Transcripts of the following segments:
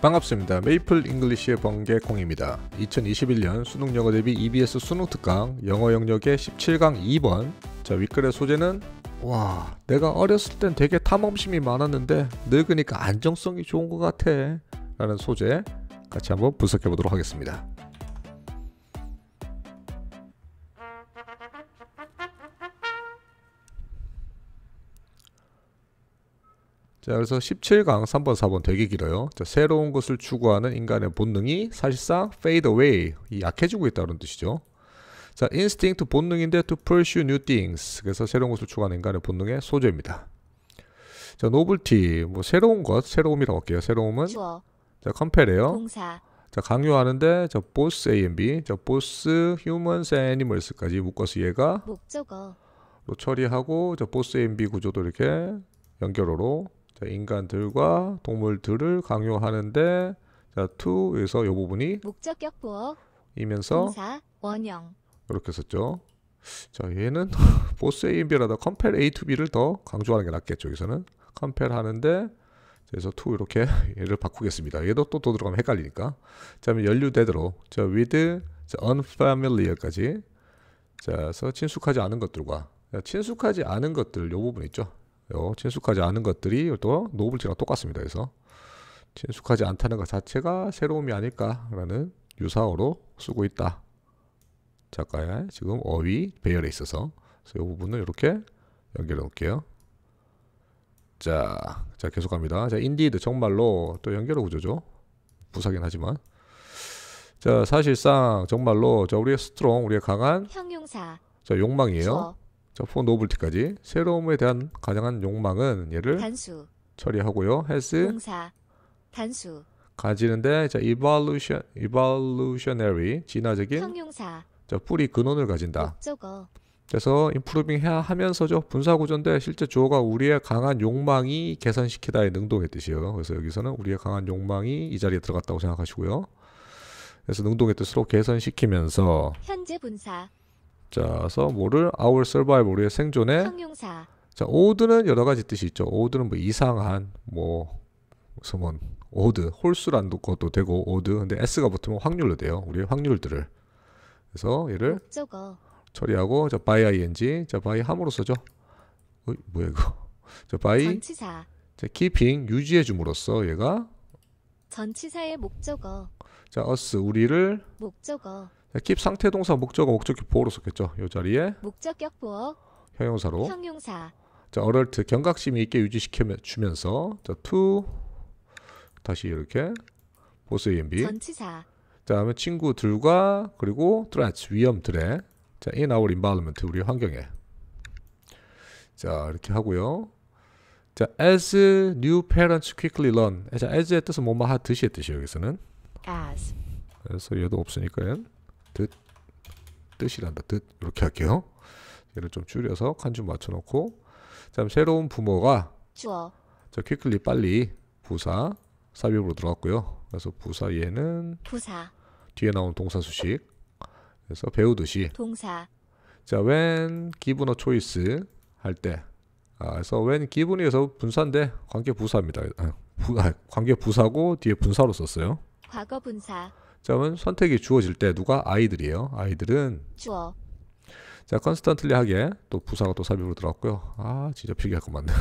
반갑습니다. 메이플 잉글리시의 번개콩입니다. 2021년 수능 영어 대비 EBS 수능 특강 영어 영역의 17강 2번 자 윗글의 소재는 와 내가 어렸을 땐 되게 탐험심이 많았는데 늙으니까 안정성이 좋은 것 같아 라는 소재 같이 한번 분석해 보도록 하겠습니다. 자, 그래서 17강 3번, 4번 되게 길어요. 자, 새로운 것을 추구하는 인간의 본능이 사실상 fade away, 약해지고 있다는 뜻이죠. 자, instinct 본능인데 to pursue new things. 그래서 새로운 것을 추구하는 인간의 본능의 소재입니다. 자, novelty, 뭐 새로운 것, 새로움이라고 할게요. 새로움은 주어. 자, compare요. 동사. 자, 강요하는데 저 both A and B, 자, both humans and animals까지 묶어서 얘가 목적어로 처리하고 저 both A and B 구조도 이렇게 연결어로 자, 인간들과 동물들을 강요하는데 자, to 에서 이 부분이 목적격 보어 이면서 동사 원형 이렇게 썼죠. 자, 얘는 보스의 인별하다 compare A to B를 더 강조하는 게 낫겠죠. 여기서는 compare 하는데 그래서 to 이렇게 얘를 바꾸겠습니다. 얘도 또, 또 들어가면 헷갈리니까. 자, 연류대대로 자, with 자, unfamiliar까지 자, 그래서 친숙하지 않은 것들과 자, 친숙하지 않은 것들 요 부분 있죠. 요 친숙하지 않은 것들이 또 노블즈랑 똑같습니다. 그래서 친숙하지 않다는 것 자체가 새로움이 아닐까라는 유사어로 쓰고 있다. 작가의 지금 어휘 배열에 있어서 그이 부분을 이렇게 연결해 놓을게요. 자, 자 계속 갑니다. 자, 인디드 정말로 또 연결어 구조죠. 부사긴 하지만 자 사실상 정말로 자 우리의 스트롱 우리의 강한 형용사 자 욕망이에요. 수 자, 포 노블티까지 새로움에 대한 가장한 욕망은 얘를 단수 처리하고요. 헬스 동사 단수 가지는데 자 evolution evolutionary 진화적인 형용사 자 뿌리 근원을 가진다. 목적어. 그래서 improving 해야 하면서죠 분사 구조인데 실제 주어가 우리의 강한 욕망이 개선시키다의 능동의 뜻이에요. 그래서 여기서는 우리의 강한 욕망이 이 자리에 들어갔다고 생각하시고요. 그래서 능동의 뜻으로 개선시키면서 현재 분사 자서 그래 뭐를 our survival 우리의 생존에 형용사. 자오드는 여러 가지 뜻이 있죠. 오드는뭐 이상한 뭐 무슨 뭐 o d 홀수란 것도 되고 오드. 근데 s가 붙으면 확률로 돼요. 우리의 확률들을 그래서 얘를 저거. 처리하고 자 by ing 자 by 함으로써죠. 어 뭐야 이거 자 by 전치사. 자 keeping 유지해 줌으로써 얘가 전치사의 목적어 자 us 우리를 목적어 킵 상태 동사 목적어 목적격 보어로 썼겠죠. 요 자리에 목적격 보어 형용사로 형용사. 자, 어럴트 경각심이 있게 유지시켜 주면서 자, 투 다시 이렇게 보스 EMB 전치사. 다음에 친구들과 그리고 threats 위험들에 자, in our environment 우리 환경에 자, 이렇게 하고요. 자, as new parents quickly learn. 자, as의 뜻은 뭐뭐 하듯이의 뜻이에요, 여기서는. as. 그래서 얘도 없으니까 얘 뜻, 뜻이란다, 뜻 이렇게 할게요. 얘를 좀 줄여서 칸 좀 맞춰놓고 그 다 자, 새로운 부모가 주어 자, 퀵클리 빨리 부사 삽입으로 들어갔고요. 그래서 부사 얘는 부사 뒤에 나온 동사 수식 그래서 배우듯이 동사 자, when 기분어 초이스 할때 아, 그래서 when 기분이에서 분사인데 관계 부사입니다. 아, 부, 아, 관계 부사고 뒤에 분사로 썼어요. 과거 분사 점은 선택이 주어질 때 누가 아이들이에요. 아이들은 주어. 자, 컨스턴틀리 하게 또 부사가 또 삽입으로 들어왔고요. 아, 진짜 필기할 것만 네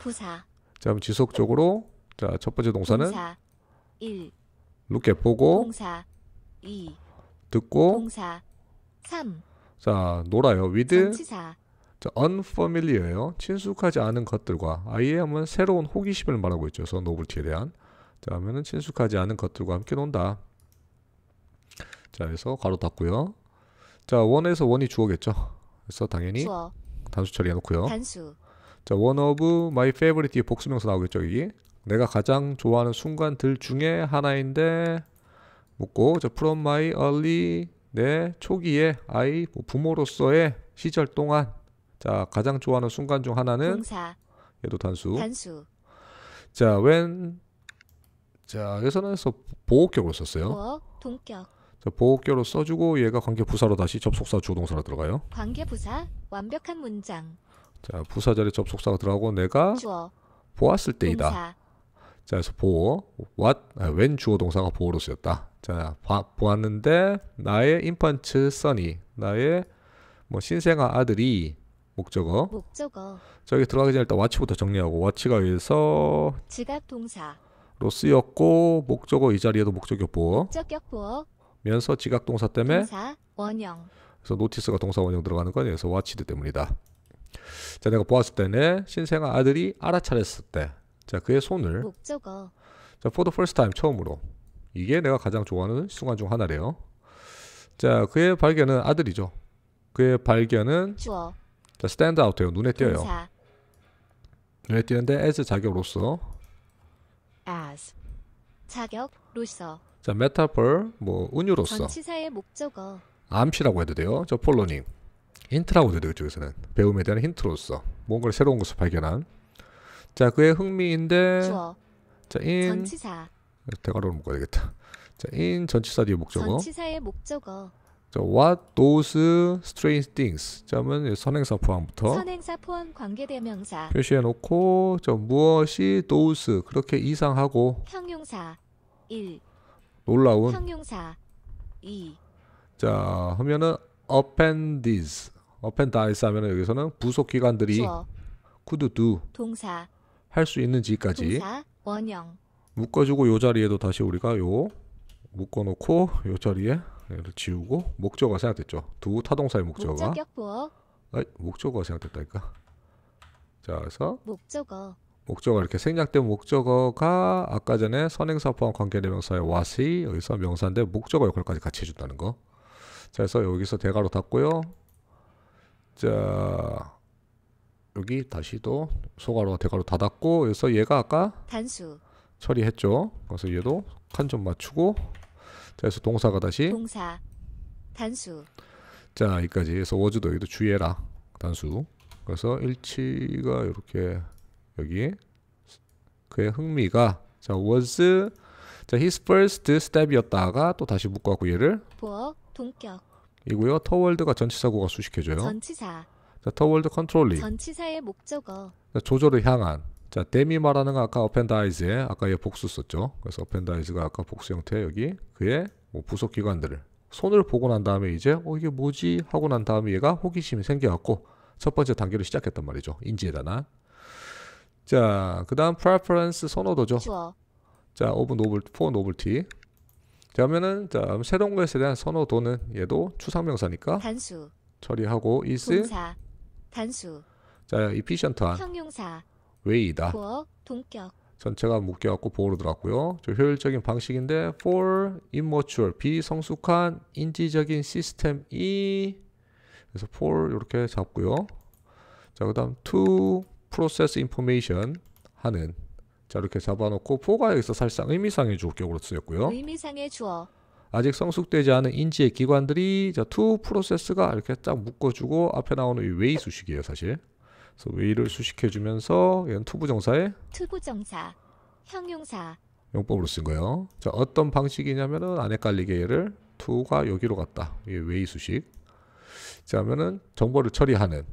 부사. 자, 그럼 지속적으로 자, 첫 번째 동사는 동사 1. 렇게 보고 동사 2. 듣고 동사 3. 자, 놀아요. 위드 전치사. 자, unfamiliar예요. 친숙하지 않은 것들과 아이의 하면 새로운 호기심을 말하고 있죠. 그래서 노블티에 대한. 자, 그러면은 친숙하지 않은 것들과 함께 논다. 자 그래서 괄호 닫고요 자 원에서 원이 주어겠죠 그래서 당연히 주어. 단수 처리해 놓고요 단수 자 one of my favorite 복수명사 나오겠죠 여기 내가 가장 좋아하는 순간들 중에 하나인데 묻고 자 from my early 내 초기에 아이 뭐 부모로서의 시절 동안 자 가장 좋아하는 순간 중 하나는 동사. 얘도 단수. 단수. 자 when 자 여기서는 보호격으로 썼어요. 보호, 동격. 보호격로 써주고 얘가 관계부사로 다시 접속사 주동사로 들어가요. 관계부사 완벽한 문장. 자 부사 자리 접속사가 들어가고 내가 주어. 보았을 때이다. 동사. 자 그래서 보호 what 아, 웬 주어 동사가 보호로 쓰였다. 자 봐, 보았는데 나의 인펀츠 써니 나의 뭐 신생아 아들이 목적어. 목적어. 자기 들어가기 전에 일단 와치부터 정리하고 와치가 위해서 지각 동사로 쓰였고 목적어 이 자리에도 목적격 보어. 목적격 보어 면서 지각 동사 때문에 동사 원형. 그래서 노티스가 동사 원형 들어가는 거건 여기서 와치드 때문이다. 자, 내가 보았을 때내 신생아 아들이 알아차렸을 때, 자 그의 손을 목적어. 자, for the first time 처음으로 이게 내가 가장 좋아하는 순간 중 하나래요. 자, 그의 발견은 아들이죠. 그의 발견은 주어. 자, stand out예요. 눈에 띄어요. 동사. 눈에 띄는데 as 자격으로서 as 자격로서 자, 메타폴 뭐 은유로서 전치사의 목적어 암시라고 해도 돼요. 저 폴로님 힌트라고 해도 돼요. 이쪽서는 배움에 대한 힌트로서 뭔가를 새로운 것을 발견한 자 그의 흥미인데 주어 자인 전치사 대가로 묶어야 겠다 자인 전치사 뒤에 목적어 전치사의 목적어 자, what those strange things 점은 선행사 포함부터 선행사 포함 관계대명사 표시해 놓고 자, 무엇이 those 그렇게 이상하고 형용사 1 놀라운 형용사 2 자, 하면은 appendice appendice 하면은 여기서는 부속 기관들이 주어. could do 동사 할 수 있는지까지 동사 원형 묶어주고 요 자리에도 다시 우리가 요 묶어놓고 요 자리에 얘를 지우고 목적어 가 생각됐죠. 두 타동사의 목적어가 목적격 보어. 목적어 생각됐다니까. 자, 그래서 목적어 목적어 이렇게 생략된 목적어가 아까 전에 선행사 포함 관계대명사의 w a t 여기서 명사인데 목적어 역할까지 같이 해준다는 거. 자, 그래서 여기서 대괄호 닫고요. 자, 여기 다시 또 소괄호와 대괄호 닫았고, 그래서 얘가 아까 단수 처리했죠. 그래서 얘도 칸 좀 맞추고 그래서 동사가 다시 동사 단수 자 여기까지 해서 워즈도 여도 주의해라 단수 그래서 일치가 이렇게 여기 그의 흥미가 자 was 자 his first step이었다가 또 다시 묶어갖고 얘를 보어 동격 이고요 터월드가 전치사고가 수식해줘요 전치사 자 터월드 컨트롤링 전치사의 목적어 자, 조절을 향한 자, 데미말하는건 아까 어펜다이즈에 아까 얘 복수 썼죠. 그래서 어펜다이즈가 아까 복수 형태 여기 그의 뭐 부속 기관들을 손을 보고 난 다음에 이제 어 이게 뭐지 하고 난 다음에 얘가 호기심이 생겨갖고 첫 번째 단계를 시작했단 말이죠. 인지에 관한. 자, 그다음 preference 선호도죠. 좋아. 자, 오브 노블 포 노블티. 자, 그러면은 자, 새로운 것에 대한 선호도는 얘도 추상명사니까 단수 처리하고 is 동사 단수 자, efficient한 형용사 웨이다. 동격. 전체가 묶여갖고 보호로 들어갔고요. 저 효율적인 방식인데 for immature 비성숙한 인지적인 시스템이 그래서 for 이렇게 잡고요. 자 그다음 to process information 하는 자 이렇게 잡아놓고 for가 여기서 사실상 의미상의 주격으로 쓰였고요. 의미상의 주어 아직 성숙되지 않은 인지의 기관들이 자 to process가 이렇게 딱 묶어주고 앞에 나오는 이 way 수식이에요 사실. 그래서 웨이를 수식해주면서 얘는 투부정사에 투부정사 형용사 용법으로 쓴 거예요. 자 어떤 방식이냐면은 안 헷갈리게 얘를 투가 여기로 갔다. 이게 웨이 수식. 자면은 정보를 처리하는.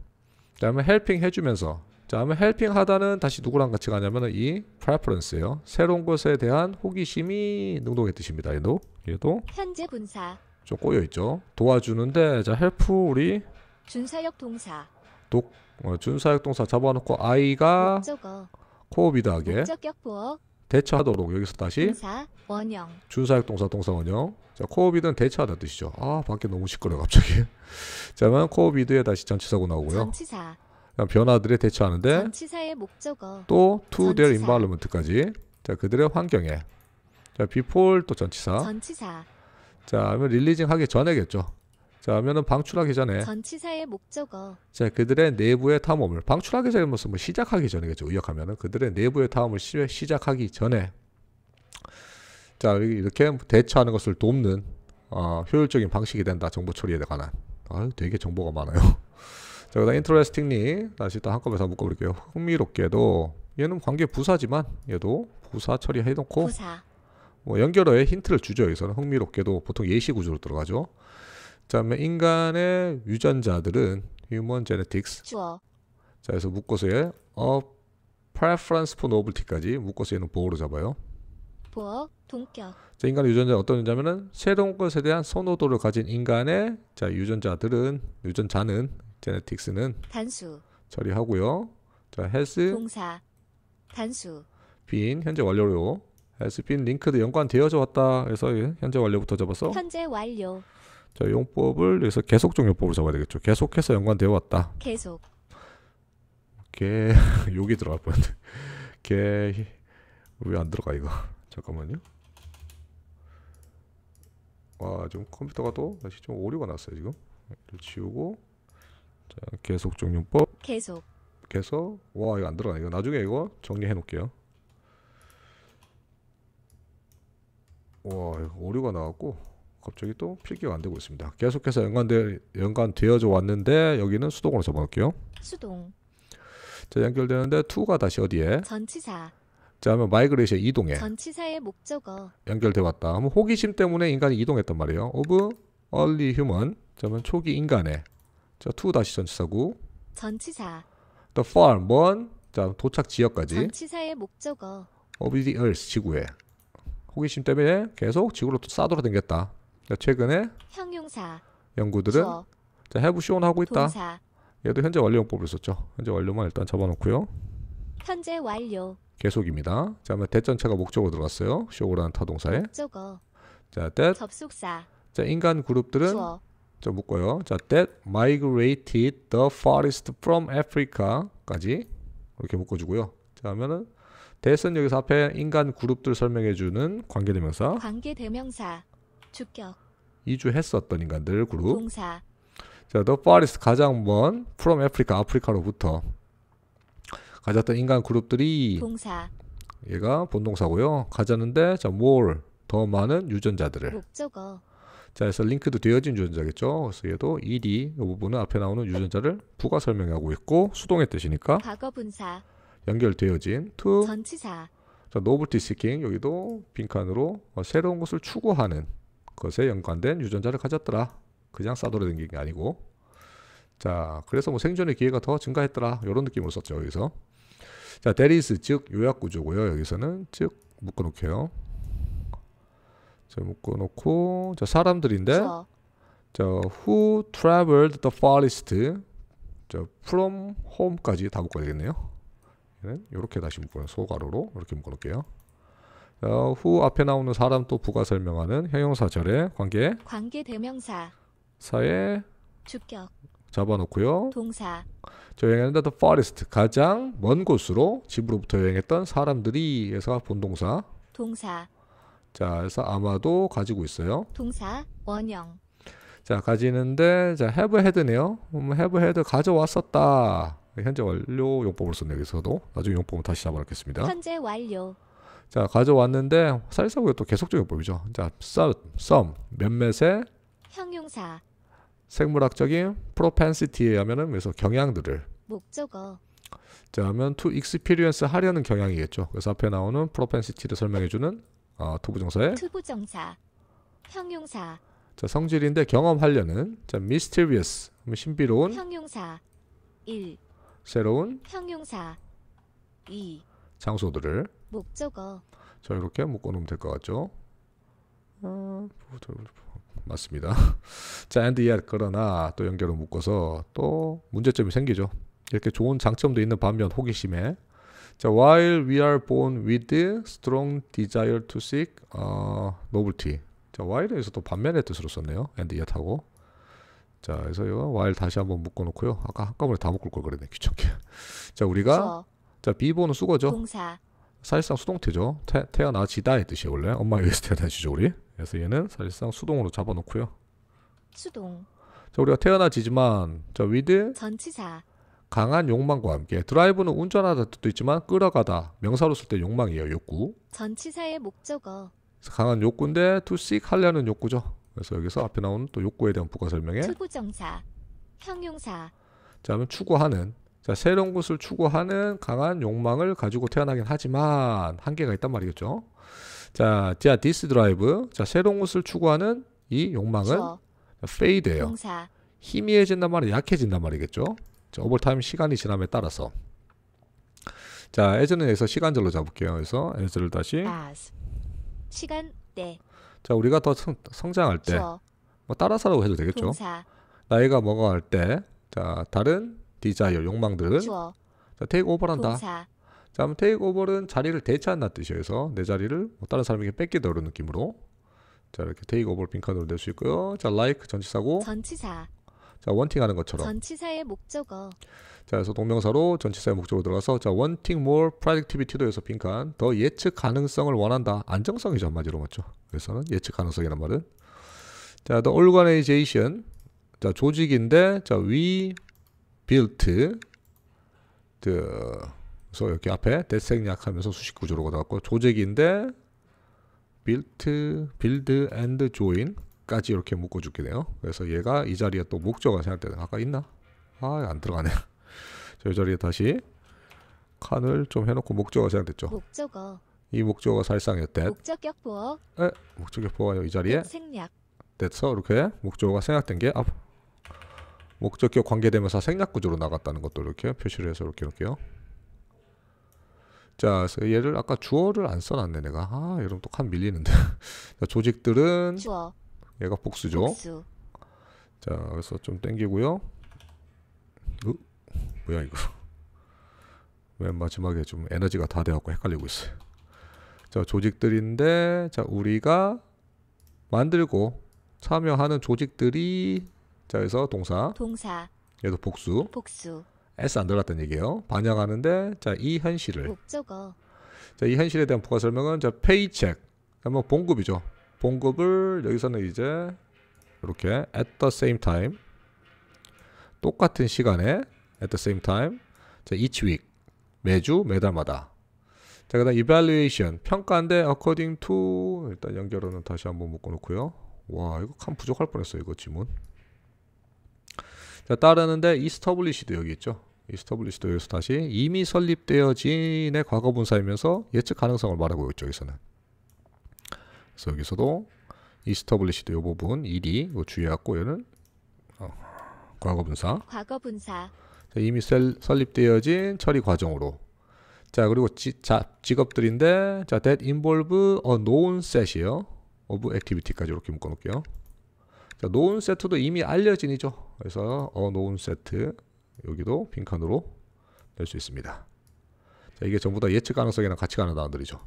그다음에 헬핑 해주면서. 자음에 헬핑 하다는 다시 누구랑 같이 가냐면은 이 preference예요. 새로운 것에 대한 호기심이 능동의 뜻입니다. 얘도 얘도 현재 분사 좀 꼬여 있죠. 도와주는데 자 헬프 우리 준사역 동사 독 어, 준사역동사 잡아놓고 아이가 코옵이다하게 대처하도록 여기서 다시 준사역동사 동사원형 자 코옵이든 대처하다 뜻이죠 아 밖에 너무 시끄러 갑자기 자 그러면 코옵이드에 다시 전치사고 나오고요 전치사. 변화들에 대처하는데 전치사의 목적어 또 to their environment까지 자 그들의 환경에 자 before 또 전치사 전치사 자 그러면 릴리징 하기 전에겠죠 자, 하면은 방출하기 전에 전치사의 목적어. 자, 그들의 내부의 탐험을 방출하기 전에 무슨 뭐 시작하기 전에그죠 의역하면은 그들의 내부의 탐험을 시, 작하기 전에 자, 이렇게 대처하는 것을 돕는 어, 효율적인 방식이 된다. 정보 처리에 관한. 아, 되게 정보가 많아요. 자, 그다음 인터레스팅리 다시 또 한꺼번에 다 묶어 볼게요. 흥미롭게도 얘는 관계 부사지만 얘도 부사 처리해 놓고 부사. 뭐 연결어에 힌트를 주죠. 여기서는 흥미롭게도 보통 예시 구조로 들어가죠. 다음에 인간의 유전자들은 human genetics. 주어. 자, 그래서 묶어서 얘 어, preference for novelty까지 묶어서 얘는 보호로 잡아요. 보호, 동격. 자, 인간의 유전자 어떤 유전자면은 새로운 것에 대한 선호도를 가진 인간의 자, 유전자들은 유전자는 genetics는 단수. 처리하고요. 자, has 동사. 단수. been 현재 완료로 has been 링크드 연관되어져 왔다. 그래서 현재 완료부터 잡았어. 현재 완료. 자, 용법을 여기서 계속 종용법을로 잡아야 되겠죠. 계속해서 연관되어 왔다. 계속. 개 여기 들어갈 뻔했네. 개왜 안 들어가 이거? 잠깐만요. 와, 지금 컴퓨터가 또 다시 좀 오류가 났어요 지금. 지우고 자 계속 종용법. 계속. 계속 와 이거 안 들어가 이거 나중에 이거 정리해 놓을게요. 와 이거 오류가 나왔고. 갑자기 또 필기가 안 되고 있습니다. 계속해서 연관되 연관되어져 왔는데 여기는 수동으로 접어놓을게요. 수동. 자 연결되는데 투가 다시 어디에? 전치사. 자 하면 마이그레이션 이동에. 전치사의 목적어. 연결돼 왔다. 하면 호기심 때문에 인간이 이동했단 말이에요. of early h 면 초기 인간에. 자투 다시 전치사구. 전치사. The farm 먼. 자 도착 지역까지. 전치사의 목적어. of the earth 지구에. 호기심 때문에 계속 지구로 또 싸돌아댕겼다. 최근에 형용사 연구들은 주어, 자 have shown 하고 있다. 동사, 얘도 현재 완료용법을 썼죠. 현재 완료만 일단 잡아놓고요. 현재 완료. 계속입니다. 자, 그러면 대전체가 목적어 들어갔어요. show라는 타동사에. 목적어. 자, that 접속사. 자, 인간 그룹들은 주 묶어요. 자, that migrated the forest from Africa까지 이렇게 묶어주고요. 자, 하면은 대선 여기서 앞에 인간 그룹들 설명해주는 관계대명사. 관계대명사. 주격 이주했었던 인간들 그룹 동사 자, The f a r e s t 가장 먼 From Africa, 아프리카로부터 가졌던 인간 그룹들이 동사 얘가 본동사고요. 가졌는데 자, more 더 많은 유전자들을 목적어 자, 그래서 링크도 되어진 유전자겠죠. 그래서 얘도 ed이 부분은 앞에 나오는 유전자를 부가 설명하고 있고 수동의 뜻이니까 과거 분사 연결되어진 to 전치사 자, novelty seeking 여기도 빈칸으로 어, 새로운 것을 추구하는 것에 연관된 유전자를 가졌더라. 그냥 싸돌려 댕긴 게 아니고. 자, 그래서 뭐 생존의 기회가 더 증가했더라. 이런 느낌으로 썼죠, 여기서. 자, 데리스, 즉, 요약 구조고요. 여기서는 즉, 묶어놓게요. 자, 묶어놓고, 자, 사람들인데, 자, 자 who traveled the farthest, 자, from home까지 다 묶어야 되겠네요. 이렇게 다시 묶어요. 소가로로 이렇게 묶어놓을게요. 어, 후 앞에 나오는 사람 또 부가 설명하는 형용사절의 관계 관계 대명사 사의 주격 잡아놓고요. 동사 여행하는데 the farthest 가장 먼 곳으로 집으로부터 여행했던 사람들이 에서 본동사 동사 자 그래서 아마도 가지고 있어요. 동사 원형 자 가지는데 자 have h a d 네요 음, have h a d 가져왔었다. 현재 완료 용법을 썼네요. 여기서도 나중에 용법은 다시 잡아놓겠습니다. 현재 완료 자 가져왔는데 사실상으또 계속적인 보이죠. 자 s 몇몇의 형용사 생물학적인 p r o p e 에 하면은 그래서 경향들을 목적어 자 하면 to experience 하려는 경향이겠죠. 그래서 앞에 나오는 p r o p e 를 설명해주는 어, 투부정사의 투부정사 형용사 자 성질인데 경험하려는 자 mysterious 신비로운 형용사 1 새로운 형용사 2 장소들을 목적어 자 이렇게 묶어놓으면 될 것 같죠 어, 맞습니다 자 and yet 그러나 또 연결을 묶어서 또 문제점이 생기죠 이렇게 좋은 장점도 있는 반면 호기심에 자 while we are born with strong desire to seek 어, novelty 자 while에서 또 반면의 뜻으로 썼네요 and yet 하고 자 그래서 이거 while 다시 한번 묶어놓고요 아까 한꺼번에 다 묶을 걸 그랬네 귀찮게 자 우리가 그렇죠. 자, 비보는 수거죠. 동사. 사실상 수동태죠. 태, 어나지다의 뜻이 원래 엄마 위에서 태어나시죠 우리. 그래서 얘는 사실상 수동으로 잡아놓고요. 수동. 자, 우리가 태어나지지만 자 위드 전치사 강한 욕망과 함께 드라이브는 운전하다 뜻도 있지만 끌어가다 명사로 쓸 때 욕망이에요 욕구. 전치사의 목적어. 강한 욕구인데 to seek 하려는 욕구죠. 그래서 여기서 앞에 나온또 욕구에 대한 부가 설명에 투부정사, 형용사. 자, 그러면 추구하는 자, 새로운 것을 추구하는 강한 욕망을 가지고 태어나긴 하지만 한계가 있단 말이겠죠. 자, 자 디스 드라이브. 자, 새로운 것을 추구하는 이 욕망은 페이드예요. 희미해진단 말이 약해진단 말이겠죠. 자, 오버타임 시간이 지남에 따라서. 자, 에즈는 여기서 시간절로 잡을게요. 그래서 에즈를 다시 시간 때. 자, 우리가 더 성, 장할 때. 뭐 따라서라고 해도 되겠죠. 동사. 나이가 먹어갈 때. 자, 다른 디자이어 욕망들은 자, 테이크 오버한다. 자, 그럼 테이크 오버는 자리를 대체한다는 뜻이어서 내 자리를 뭐 다른 사람에게 뺏기다 는 느낌으로 자 이렇게 테이크 오버 를 빈칸으로 낼수 있고요. 자, like 전치사고 전치사. 자, 원팅하는 것처럼 전치사의 목적어. 자, 그래서 동명사로 전치사의 목적으로 들어가서 자, wanting more productivity도 해서 빈칸 더 예측 가능성을 원한다. 안정성이죠 한마디로 맞죠. 그래서는 예측 가능성이란 말은 자, the organization 자, 조직인데 자, we built 그래서 이렇게 앞에 대생 약하면서 수식 구조로 걷어갖고 조직인데 built, build and join 까지 이렇게 묶어줄게 돼요 그래서 얘가 이 자리에 또 목적을 생각되는 아까 있나? 아안 들어가네 저 자리에 다시 칸을 좀 해놓고 목적어 생각됐죠 목적어 이 목적어 살상이었대 목적격 보어 에? 목적격 보어요 이 자리에 생략 됐어 이렇게 목적어가 생각된게 앞, 목적격 관계대명사 생략구조로 나갔다는 것도 이렇게 표시를 해서 이렇게 이렇게요. 자, 그래서 얘를 아까 주어를 안 써놨네 내가. 아, 이러면 또 칸 밀리는데. 자, 조직들은 주어. 얘가 복수죠. 복수. 자, 그래서 좀 땡기고요. 으? 뭐야 이거? 맨 마지막에 좀 에너지가 다 돼갖고 헷갈리고 있어요. 자, 조직들인데, 자 우리가 만들고 참여하는 조직들이 자, 그래서 동사. 동사. 얘도 복수. 복수. s 안 들어갔다는 얘기예요. 반영하는데 자, 이 현실을. 목적어. 자, 이 현실에 대한 부가 설명은 자, 페이첵. 한번 그러니까 뭐 봉급이죠. 봉급을 여기서는 이제 이렇게 at the same time 똑같은 시간에 at the same time 자, each week 매주 매달마다 자, 그다음 evaluation 평가인데 according to 일단 연결어는 다시 한번 묶어 놓고요. 와, 이거 칸 부족할 뻔했어요, 이거 지문. 자, 따르는데 이스터블리시도 여기 있죠. 이스터블리시도 여기서 다시 이미 설립되어진의 과거 분사이면서 예측 가능성을 말하고 있죠. 여기서는. 그래서 여기서도 이스터블리시도 요 부분 1이 주의하고 얘는 어, 과거 분사. 과거 분사. 자, 이미 셀, 설립되어진 처리 과정으로. 자 그리고 지, 자, 직업들인데 자 that involve a known set이요. of activity까지 이렇게 묶어놓을게요. 자, 노은 세트도 이미 알려진 이죠. 그래서 어 노은 세트 여기도 빈칸으로 낼 수 있습니다. 자, 이게 전부 다 예측 가능성이나 같이 가는 단어들이죠.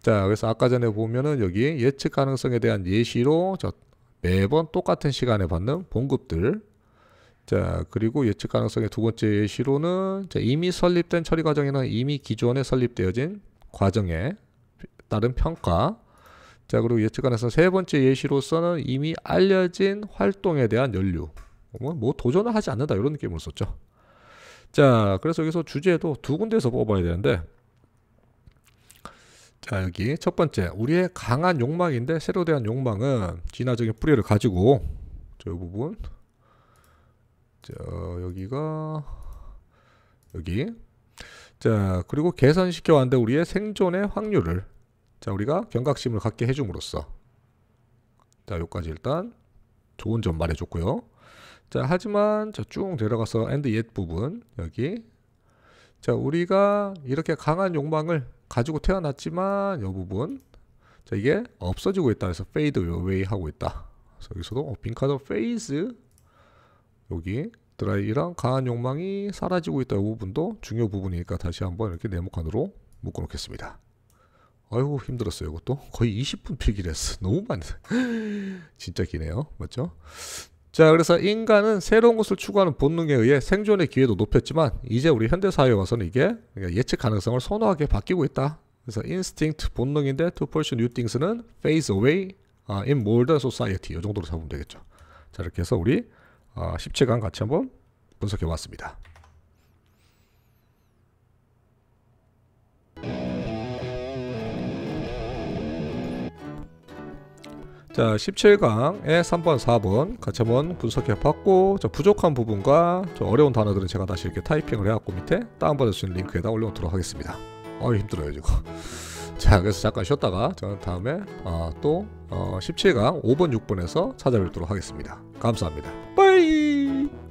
자, 그래서 아까 전에 보면은 여기 예측 가능성에 대한 예시로 저 매번 똑같은 시간에 받는 봉급들. 자, 그리고 예측 가능성의 두 번째 예시로는 자, 이미 설립된 처리 과정에는 이미 기존에 설립되어진 과정에 따른 평가. 자 그리고 예측안에서세 번째 예시로서는 이미 알려진 활동에 대한 연류 뭐, 뭐 도전을 하지 않는다 이런 느낌으로 썼죠 자 그래서 여기서 주제도 두 군데에서 뽑아야 되는데 자 여기 첫 번째 우리의 강한 욕망인데 새로 대한 욕망은 진화적인 뿌리를 가지고 저 부분 자 여기가 여기 자 그리고 개선시켜 왔는데 우리의 생존의 확률을 자, 우리가 경각심을 갖게 해줌으로써 자, 여기까지 일단 좋은 점 말해줬고요. 자, 하지만 저쭉 내려가서 and yet 부분 여기 자, 우리가 이렇게 강한 욕망을 가지고 태어났지만 이 부분 자, 이게 없어지고 있다. 그래서 fade away 하고 있다. 그래서 여기서도 어, 빈카더 페이즈 여기 드라이랑 강한 욕망이 사라지고 있다. 이 부분도 중요 부분이니까 다시 한번 이렇게 네모칸으로 묶어 놓겠습니다. 아이고 힘들었어요 이것도 거의 20분 필기했어 너무 많이 진짜 기네요 맞죠? 자 그래서 인간은 새로운 것을 추구하는 본능에 의해 생존의 기회도 높였지만 이제 우리 현대사회에 와서는 이게 그러니까 예측 가능성을 선호하게 바뀌고 있다 그래서 i n s t 본능인데 to pursue new things는 phase away 아, in modern society 이 정도로 잡으면 되겠죠 자 이렇게 해서 우리 17강 아, 같이 한번 분석해 봤습니다 자 17강에 3번 4번 같이 한번 분석해봤고 저 부족한 부분과 저 어려운 단어들은 제가 다시 이렇게 타이핑을 해갖고 밑에 다운받을 수 있는 링크에다 올려놓도록 하겠습니다 아 힘들어요 지금 자 그래서 잠깐 쉬었다가 저는 다음에 어, 또 어, 17강 5번 6번에서 찾아뵙도록 하겠습니다 감사합니다 빠이